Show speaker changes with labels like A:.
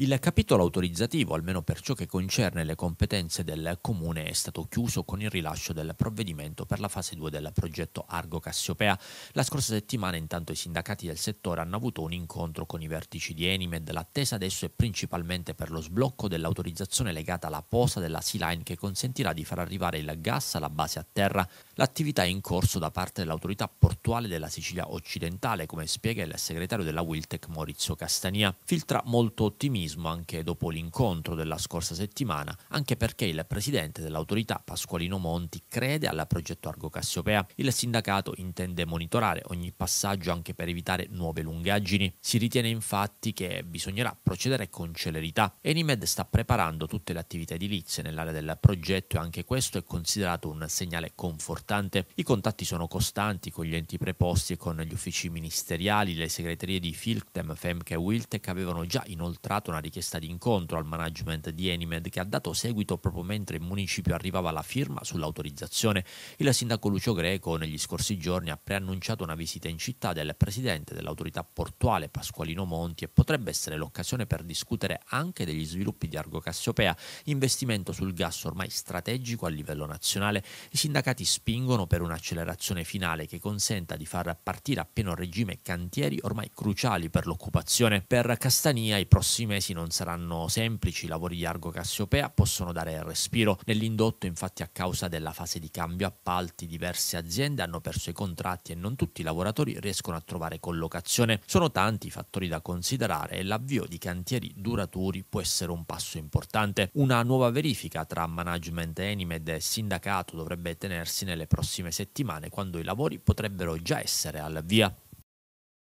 A: Il capitolo autorizzativo, almeno per ciò che concerne le competenze del Comune, è stato chiuso con il rilascio del provvedimento per la fase 2 del progetto Argo Cassiopea. La scorsa settimana intanto i sindacati del settore hanno avuto un incontro con i vertici di Enimed. L'attesa adesso è principalmente per lo sblocco dell'autorizzazione legata alla posa della Sea-Line che consentirà di far arrivare il gas alla base a terra. L'attività è in corso da parte dell'autorità portuale della Sicilia occidentale, come spiega il segretario della Wiltec Maurizio Castania. Filtra molto ottimista ottimismo anche dopo l'incontro della scorsa settimana, anche perché il presidente dell'autorità Pasqualino Monti crede al progetto Argo Cassiopea. Il sindacato intende monitorare ogni passaggio anche per evitare nuove lungaggini. Si ritiene infatti che bisognerà procedere con celerità. Enimed sta preparando tutte le attività edilizie nell'area del progetto e anche questo è considerato un segnale confortante. I contatti sono costanti con gli enti preposti e con gli uffici ministeriali, le segreterie di Filctem, Femke e Wiltec avevano già inoltrato una una richiesta di incontro al management di Enimed che ha dato seguito proprio mentre in municipio arrivava la firma sull'autorizzazione. Il sindaco Lucio Greco negli scorsi giorni ha preannunciato una visita in città del presidente dell'autorità portuale Pasqualino Monti e potrebbe essere l'occasione per discutere anche degli sviluppi di Argo Cassiopea, investimento sul gas ormai strategico a livello nazionale. I sindacati spingono per un'accelerazione finale che consenta di far partire a pieno regime cantieri ormai cruciali per l'occupazione. Per Castania i prossimi mesi mesi non saranno semplici, i lavori di Argo Cassiopea possono dare respiro. Nell'indotto infatti a causa della fase di cambio appalti diverse aziende hanno perso i contratti e non tutti i lavoratori riescono a trovare collocazione. Sono tanti i fattori da considerare e l'avvio di cantieri duraturi può essere un passo importante. Una nuova verifica tra management Enimed e sindacato dovrebbe tenersi nelle prossime settimane quando i lavori potrebbero già essere al via.